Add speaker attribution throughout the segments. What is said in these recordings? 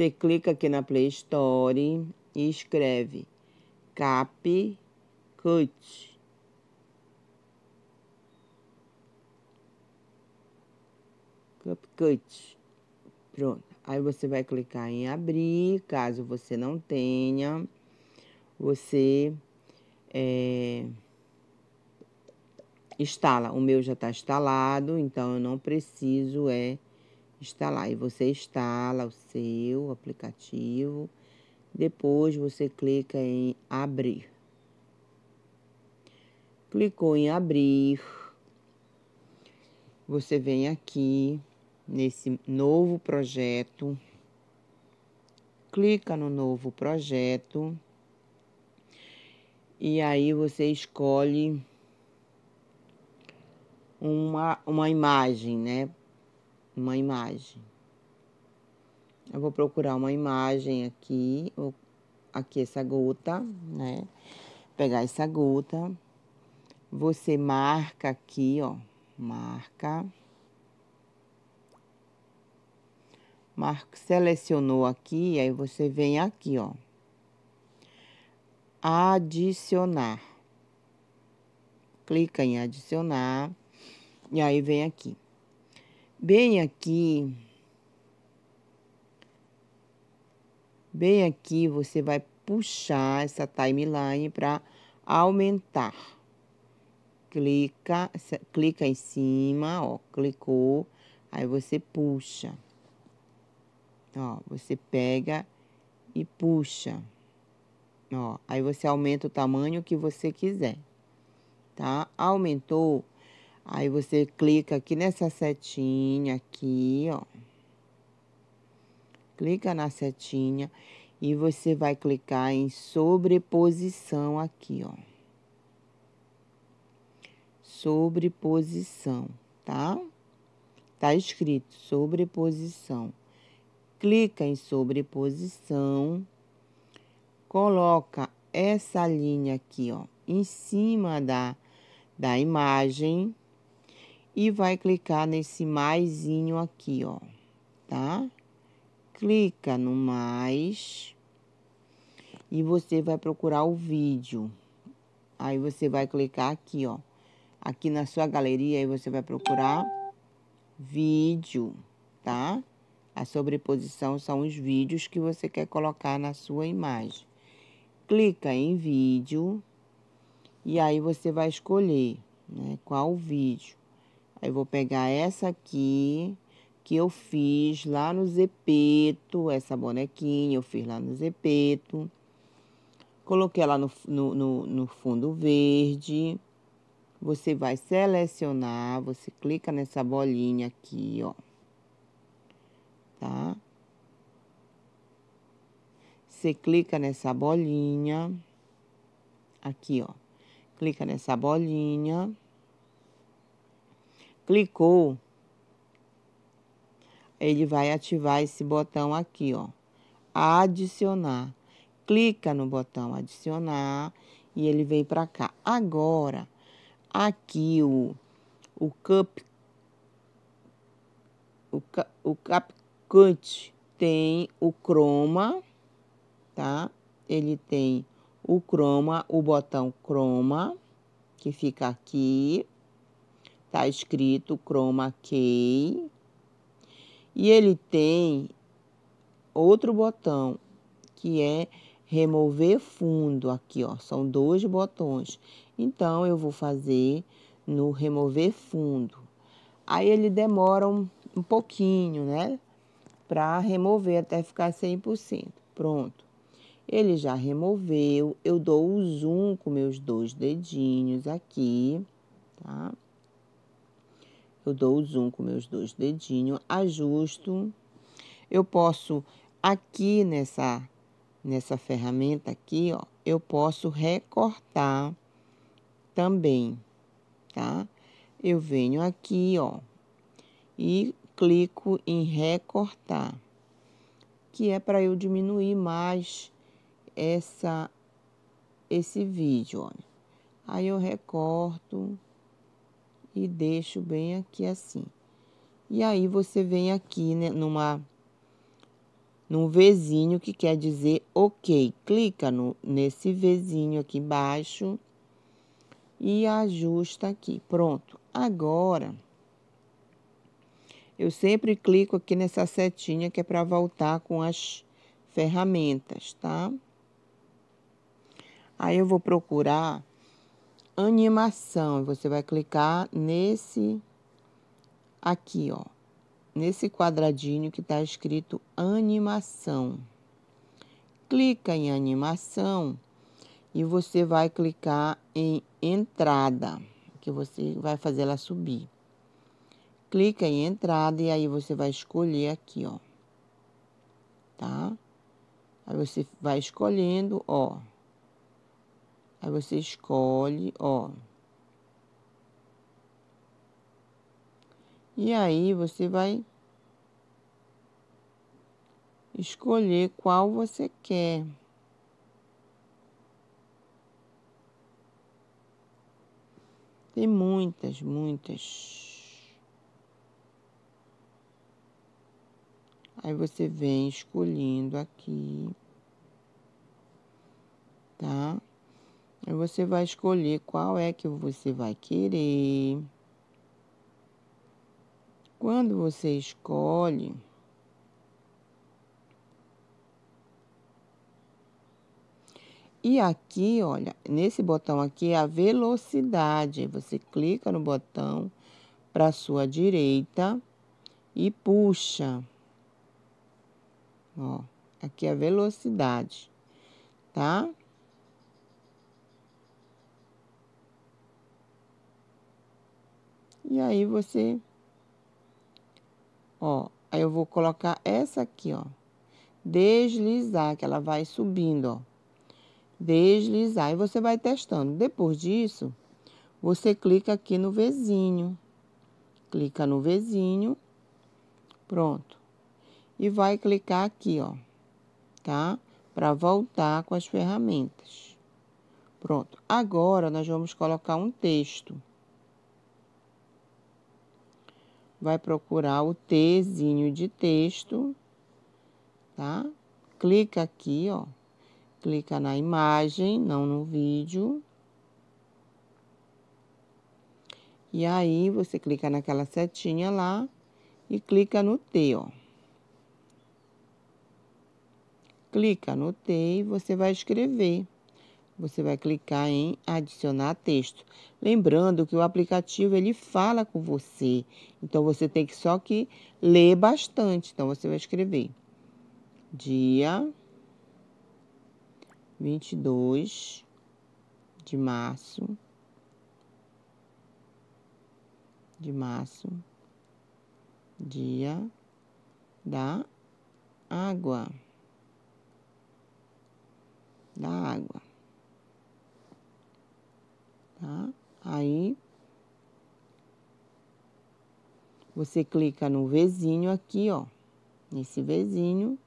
Speaker 1: Você clica aqui na Play Store e escreve CapCut. CapCut. Pronto. Aí você vai clicar em abrir, caso você não tenha, você é, instala. O meu já está instalado, então eu não preciso é instalar. E você instala o seu aplicativo. Depois você clica em abrir. Clicou em abrir. Você vem aqui nesse novo projeto. Clica no novo projeto. E aí você escolhe uma, uma imagem, né? uma imagem. Eu vou procurar uma imagem aqui, aqui essa gota, né? Pegar essa gota. Você marca aqui, ó, marca. Marco, selecionou aqui, aí você vem aqui, ó. Adicionar. Clica em adicionar. E aí vem aqui bem aqui. Bem aqui você vai puxar essa timeline para aumentar. Clica, clica em cima, ó, clicou, aí você puxa. Ó, você pega e puxa. Ó, aí você aumenta o tamanho que você quiser, tá? Aumentou, Aí você clica aqui nessa setinha aqui, ó. Clica na setinha e você vai clicar em sobreposição aqui, ó. Sobreposição, tá? Tá escrito sobreposição. Clica em sobreposição. Coloca essa linha aqui, ó, em cima da da imagem e vai clicar nesse maisinho aqui, ó, tá? Clica no mais e você vai procurar o vídeo. Aí você vai clicar aqui, ó, aqui na sua galeria e você vai procurar vídeo, tá? A sobreposição são os vídeos que você quer colocar na sua imagem. Clica em vídeo e aí você vai escolher né, qual vídeo. Aí vou pegar essa aqui que eu fiz lá no Zepeto, essa bonequinha eu fiz lá no Zepeto. Coloquei ela no, no, no, no fundo verde. Você vai selecionar, você clica nessa bolinha aqui, ó. Tá? Você clica nessa bolinha. Aqui, ó. Clica nessa bolinha clicou, ele vai ativar esse botão aqui, ó, adicionar. Clica no botão adicionar e ele vem para cá. Agora, aqui o, o cup, o, CapCut tem o chroma, tá? Ele tem o chroma, o botão chroma que fica aqui, Tá escrito chroma key. E ele tem outro botão que é remover fundo aqui, ó. São dois botões. Então eu vou fazer no remover fundo. Aí ele demora um, um pouquinho, né? Para remover até ficar 100%. Pronto. Ele já removeu. Eu dou o zoom com meus dois dedinhos aqui, tá? eu dou o zoom com meus dois dedinhos, ajusto. Eu posso aqui nessa nessa ferramenta aqui, ó, eu posso recortar também, tá? Eu venho aqui, ó, e clico em recortar, que é para eu diminuir mais essa esse vídeo, ó. Aí eu recorto e deixo bem aqui assim. E aí você vem aqui né, numa num Vzinho que quer dizer OK. Clica no, nesse Vzinho aqui embaixo e ajusta aqui. Pronto. Agora, eu sempre clico aqui nessa setinha que é para voltar com as ferramentas, tá? Aí eu vou procurar animação. Você vai clicar nesse aqui, ó, nesse quadradinho que está escrito animação. Clica em animação e você vai clicar em entrada, que você vai fazer ela subir. Clica em entrada e aí você vai escolher aqui, ó. Tá? Aí você vai escolhendo, ó, Aí você escolhe, ó. E aí você vai escolher qual você quer. Tem muitas, muitas. Aí você vem escolhendo aqui, tá? Você vai escolher qual é que você vai querer. Quando você escolhe, E aqui, olha, nesse botão aqui é a velocidade. Você clica no botão para sua direita e puxa. Ó, aqui é a velocidade, tá? E aí você, ó, aí eu vou colocar essa aqui, ó. Deslizar, que ela vai subindo, ó. Deslizar e você vai testando. Depois disso, você clica aqui no vizinho. Clica no vizinho. Pronto. E vai clicar aqui, ó. Tá? Para voltar com as ferramentas. Pronto. Agora nós vamos colocar um texto. vai procurar o Tzinho de texto, tá? Clica aqui, ó. Clica na imagem, não no vídeo. E aí você clica naquela setinha lá e clica no T, ó. Clica no T e você vai escrever você vai clicar em adicionar texto. Lembrando que o aplicativo ele fala com você, então você tem que só que ler bastante. Então você vai escrever dia 22 de março de março dia da água da água Tá? Aí, você clica no vizinho aqui, ó. Nesse vizinho.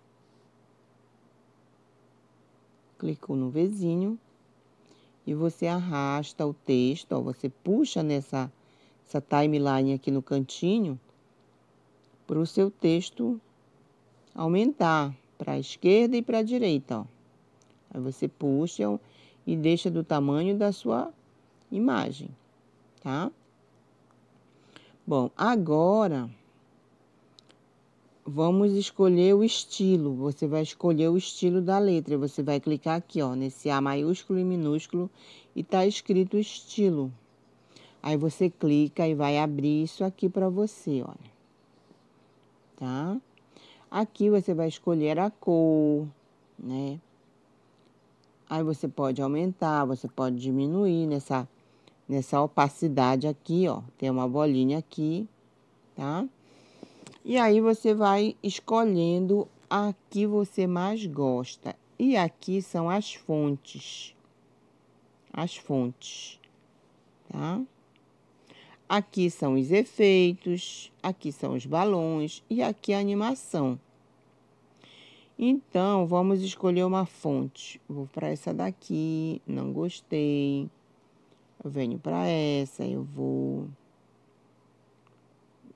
Speaker 1: Clicou no vizinho. E você arrasta o texto, ó. Você puxa nessa essa timeline aqui no cantinho para o seu texto aumentar para a esquerda e para a direita, ó. Aí você puxa e deixa do tamanho da sua imagem, tá? Bom, agora vamos escolher o estilo. Você vai escolher o estilo da letra. Você vai clicar aqui, ó, nesse A maiúsculo e minúsculo e tá escrito estilo. Aí você clica e vai abrir isso aqui para você, olha. Tá? Aqui você vai escolher a cor, né? Aí você pode aumentar, você pode diminuir nessa nessa opacidade aqui, ó. Tem uma bolinha aqui, tá? E aí você vai escolhendo a que você mais gosta. E aqui são as fontes. As fontes, tá? Aqui são os efeitos, aqui são os balões e aqui a animação. Então, vamos escolher uma fonte. Vou para essa daqui, não gostei. Eu venho para essa, eu vou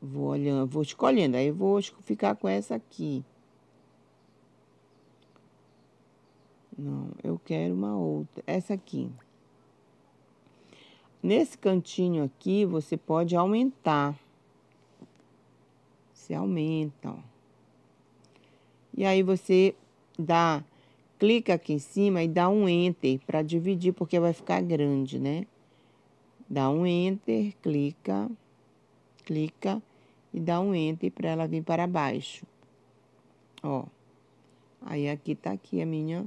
Speaker 1: vou olhando, vou escolhendo, aí eu vou ficar com essa aqui. Não, eu quero uma outra, essa aqui. Nesse cantinho aqui, você pode aumentar. Você aumenta, ó. E aí você dá, clica aqui em cima e dá um enter para dividir, porque vai ficar grande, né? dá um enter, clica, clica e dá um enter para ela vir para baixo. Ó. Aí aqui tá aqui a minha.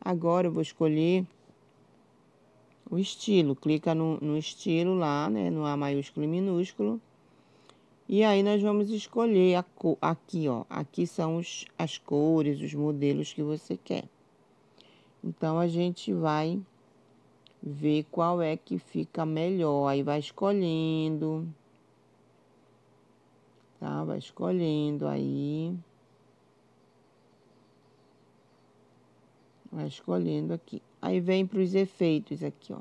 Speaker 1: Agora eu vou escolher o estilo. Clica no, no estilo lá, né? No A maiúsculo e minúsculo. E aí nós vamos escolher a cor, aqui, ó. Aqui são os, as cores, os modelos que você quer. Então a gente vai ver qual é que fica melhor. Aí vai escolhendo, tá? Vai escolhendo aí. Vai escolhendo aqui. Aí vem para os efeitos aqui, ó.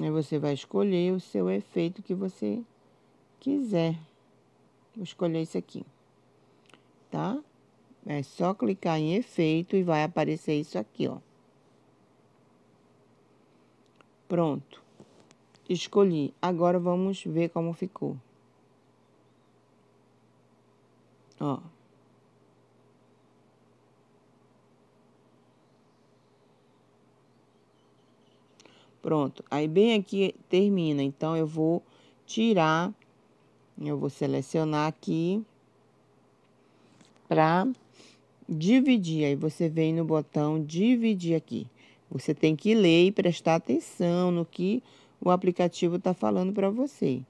Speaker 1: Aí você vai escolher o seu efeito que você quiser. Vou escolher esse aqui, tá? É só clicar em efeito e vai aparecer isso aqui, ó. Pronto. Escolhi. Agora vamos ver como ficou. Ó. Pronto. Aí bem aqui termina. Então eu vou tirar, eu vou selecionar aqui para dividir. Aí você vem no botão dividir aqui. Você tem que ler e prestar atenção no que o aplicativo está falando para você.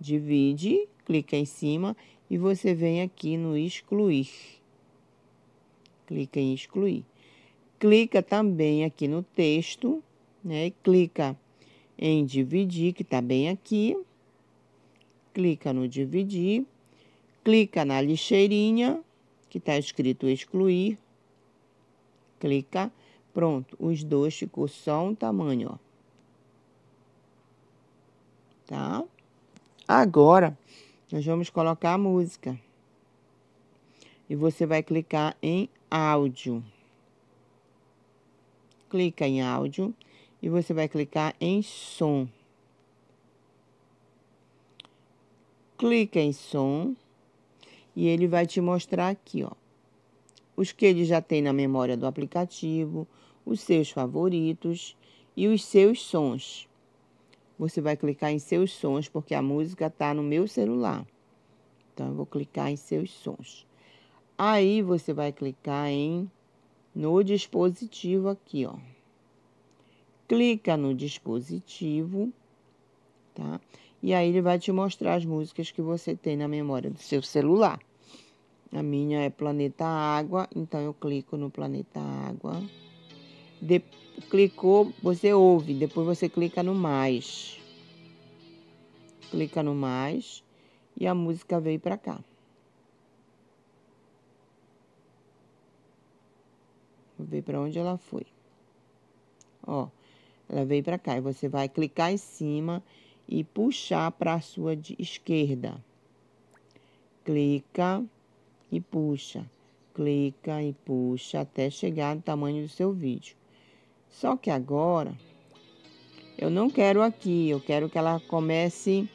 Speaker 1: Divide, clica em cima e você vem aqui no excluir. Clica em excluir. Clica também aqui no texto, né? Clica em dividir, que está bem aqui. Clica no dividir. Clica na lixeirinha, que está escrito excluir. Clica Pronto, os dois ficou só um tamanho, ó. Tá? Agora, nós vamos colocar a música. E você vai clicar em áudio. Clica em áudio e você vai clicar em som. Clica em som e ele vai te mostrar aqui, ó os que ele já tem na memória do aplicativo, os seus favoritos e os seus sons. Você vai clicar em seus sons porque a música está no meu celular. Então eu vou clicar em seus sons. Aí você vai clicar em no dispositivo aqui, ó. Clica no dispositivo, tá? E aí ele vai te mostrar as músicas que você tem na memória do seu celular. A minha é planeta água, então eu clico no planeta água. De, clicou, você ouve, depois você clica no mais. Clica no mais e a música veio para cá. Vou ver para onde ela foi. Ó, ela veio para cá e você vai clicar em cima e puxar para a sua esquerda. Clica e puxa, clica e puxa até chegar no tamanho do seu vídeo. Só que agora eu não quero aqui, eu quero que ela comece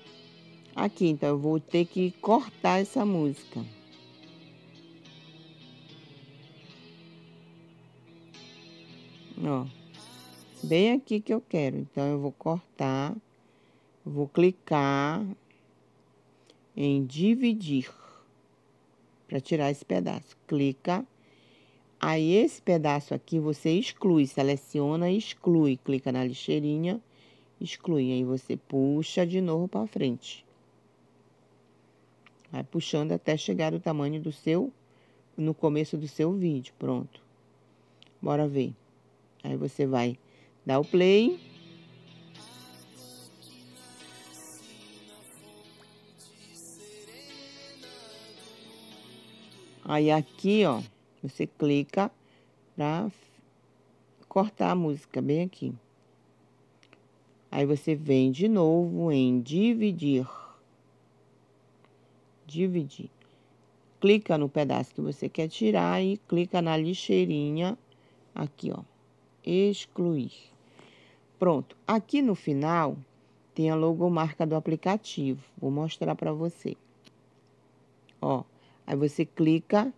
Speaker 1: aqui, então eu vou ter que cortar essa música. Ó, bem aqui que eu quero, então eu vou cortar, vou clicar em dividir para tirar esse pedaço. Clica. Aí, esse pedaço aqui você exclui, seleciona e exclui. Clica na lixeirinha, exclui. Aí você puxa de novo para frente. Vai puxando até chegar o tamanho do seu, no começo do seu vídeo. Pronto. Bora ver. Aí você vai dar o play. Aí aqui, ó, você clica pra cortar a música bem aqui. Aí você vem de novo em dividir. Dividir. Clica no pedaço que você quer tirar e clica na lixeirinha aqui, ó. Excluir. Pronto. Aqui no final tem a logomarca do aplicativo. Vou mostrar para você. Ó. Aí você clica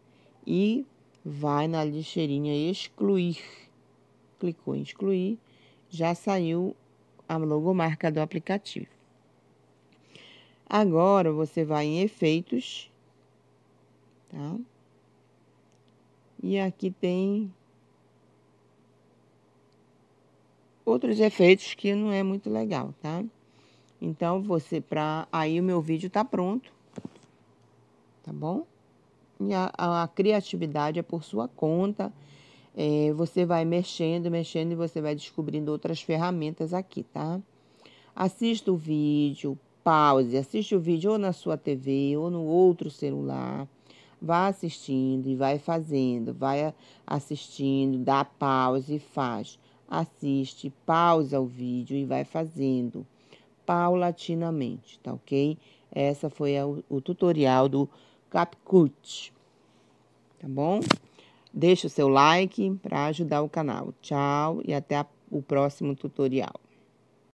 Speaker 1: e vai na lixeirinha excluir. Clicou em excluir, já saiu a logomarca do aplicativo. Agora você vai em efeitos, tá? E aqui tem
Speaker 2: outros efeitos
Speaker 1: que não é muito legal, tá? Então você para aí o meu vídeo tá pronto. Tá bom? a, a, criatividade é por sua conta. É, você vai mexendo, mexendo e você vai descobrindo outras ferramentas aqui, tá? Assista o vídeo, pause, assiste o vídeo ou na sua TV ou no outro celular. Vá assistindo e vai fazendo, vai assistindo, dá pause e faz. Assiste, pausa o vídeo e vai fazendo paulatinamente, tá ok? Essa foi a, o tutorial do CapCut. Tá bom? Deixe o seu like para ajudar o canal. Tchau e até o próximo tutorial.